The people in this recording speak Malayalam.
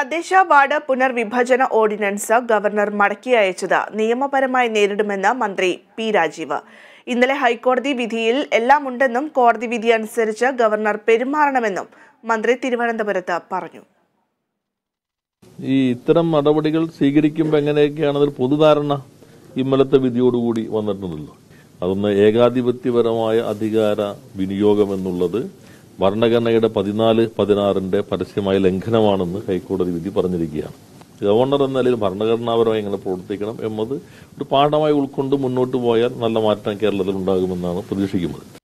തദ്ദേശ വാർഡ് പുനർവിഭജന ഓർഡിനൻസ് ഗവർണർ മടക്കി അയച്ചത് നിയമപരമായി നേരിടുമെന്ന് മന്ത്രി പി രാജീവ് ഇന്നലെ ഹൈക്കോടതി വിധിയിൽ ഉണ്ടെന്നും കോടതി വിധി അനുസരിച്ച് ഗവർണർ പെരുമാറണമെന്നും മന്ത്രി തിരുവനന്തപുരത്ത് പറഞ്ഞു ഈ ഇത്തരം നടപടികൾ സ്വീകരിക്കുമ്പോൾ എങ്ങനെയൊക്കെയാണതിൽ പൊതുധാരണ ഇമ്മലത്തെ വിധിയോടുകൂടി വന്നിട്ടുണ്ടല്ലോ അതൊന്ന് ഏകാധിപത്യപരമായ അധികാര വിനിയോഗം എന്നുള്ളത് ഭരണഘടനയുടെ പതിനാല് പതിനാറിന്റെ പരസ്യമായ ലംഘനമാണെന്ന് ഹൈക്കോടതി വിധി പറഞ്ഞിരിക്കുകയാണ് ഗവർണർ എന്ന നിലയിൽ ഭരണഘടനാപരമായി എങ്ങനെ പ്രവർത്തിക്കണം എന്നത് ഒരു പാഠമായി ഉൾക്കൊണ്ട് മുന്നോട്ട് പോയാൽ നല്ല മാറ്റം കേരളത്തിൽ ഉണ്ടാകുമെന്നാണ് പ്രതീക്ഷിക്കുന്നത്